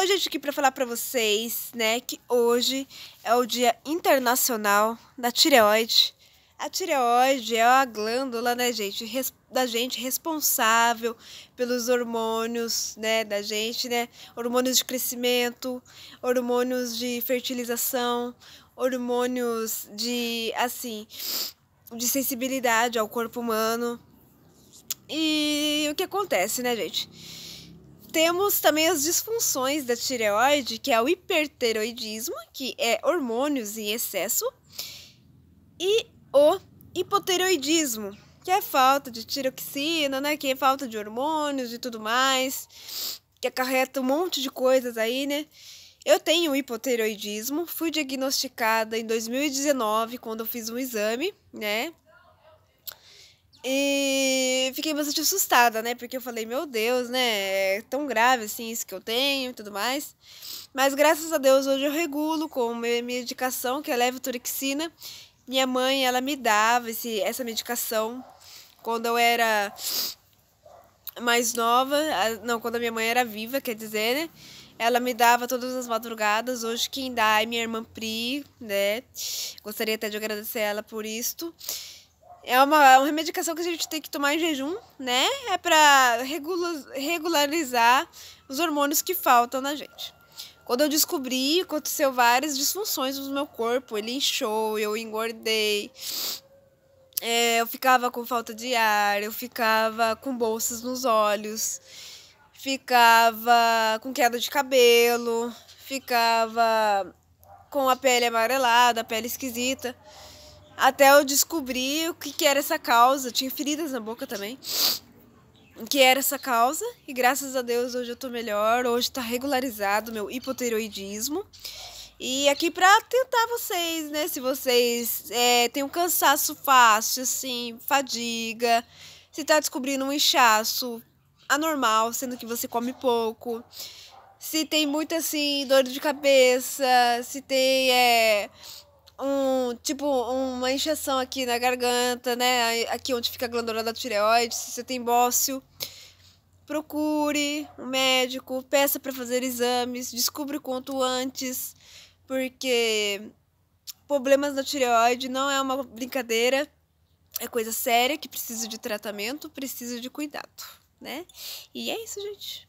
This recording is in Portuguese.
Hoje gente, aqui para falar para vocês, né, que hoje é o Dia Internacional da Tireoide. A tireoide é a glândula, né, gente, res, da gente responsável pelos hormônios, né, da gente, né, hormônios de crescimento, hormônios de fertilização, hormônios de, assim, de sensibilidade ao corpo humano. E o que acontece, né, gente? temos também as disfunções da tireoide, que é o hiperteroidismo, que é hormônios em excesso, e o hipoteroidismo, que é falta de tiroxina, né? Que é falta de hormônios e tudo mais, que acarreta um monte de coisas aí, né? Eu tenho hipoteroidismo, fui diagnosticada em 2019 quando eu fiz um exame, né? E fiquei bastante assustada, né? Porque eu falei, meu Deus, né? É tão grave assim isso que eu tenho e tudo mais. Mas graças a Deus hoje eu regulo com minha medicação, que é levoturixina. Minha mãe, ela me dava esse, essa medicação quando eu era mais nova, não, quando a minha mãe era viva, quer dizer, né? Ela me dava todas as madrugadas. Hoje quem dá é minha irmã Pri, né? Gostaria até de agradecer ela por isto. É uma, é uma medicação que a gente tem que tomar em jejum, né? É para regularizar os hormônios que faltam na gente. Quando eu descobri, aconteceu várias disfunções no meu corpo. Ele inchou, eu engordei. É, eu ficava com falta de ar, eu ficava com bolsas nos olhos, ficava com queda de cabelo, ficava com a pele amarelada, a pele esquisita. Até eu descobri o que, que era essa causa. Eu tinha feridas na boca também. O que era essa causa. E graças a Deus hoje eu tô melhor. Hoje tá regularizado meu hipotireoidismo. E aqui pra tentar vocês, né? Se vocês é, têm um cansaço fácil, assim, fadiga, se tá descobrindo um inchaço anormal, sendo que você come pouco, se tem muito, assim, dor de cabeça, se tem é, um tipo uma inchação aqui na garganta, né? Aqui onde fica a glândula da tireoide, se você tem bócio, procure um médico, peça para fazer exames, descubra quanto antes, porque problemas na tireoide não é uma brincadeira, é coisa séria que precisa de tratamento, precisa de cuidado, né? E é isso, gente.